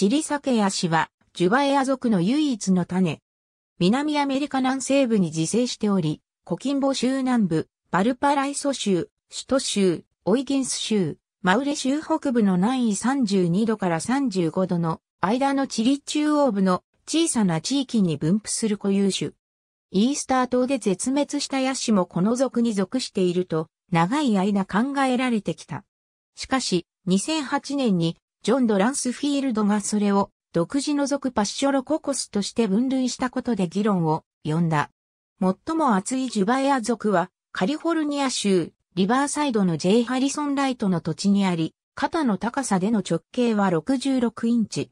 チリサケヤシは、ジュバエア族の唯一の種。南アメリカ南西部に自生しており、コキンボ州南部、バルパライソ州、首都州、オイギンス州、マウレ州北部の南緯32度から35度の間のチリ中央部の小さな地域に分布する固有種。イースター島で絶滅したヤシもこの族に属していると、長い間考えられてきた。しかし、2008年にジョン・ド・ランスフィールドがそれを独自除くパッショロココスとして分類したことで議論を呼んだ。最も厚いジュバイア族はカリフォルニア州リバーサイドの J. ハリソン・ライトの土地にあり、肩の高さでの直径は66インチ。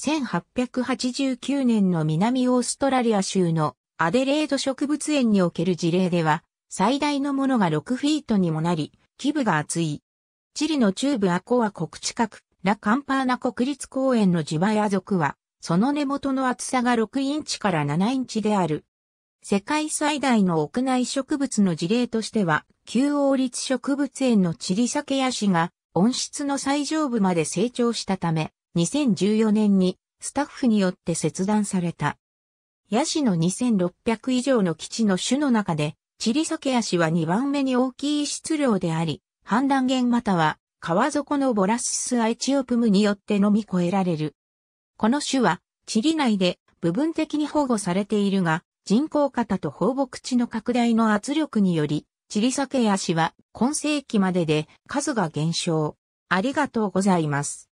1889年の南オーストラリア州のアデレード植物園における事例では、最大のものが6フィートにもなり、基部が厚い。チリの中部アコア国近く、ラ・カンパーナ国立公園のジバヤ族は、その根元の厚さが6インチから7インチである。世界最大の屋内植物の事例としては、旧王立植物園のチリサケヤシが温室の最上部まで成長したため、2014年にスタッフによって切断された。ヤシの2600以上の基地の種の中で、チリサケヤシは2番目に大きい質量であり、判断源または川底のボラシスアエチオプムによって飲み越えられる。この種は、チリ内で部分的に保護されているが、人工型と放牧地の拡大の圧力により、チリサケヤシは今世紀までで数が減少。ありがとうございます。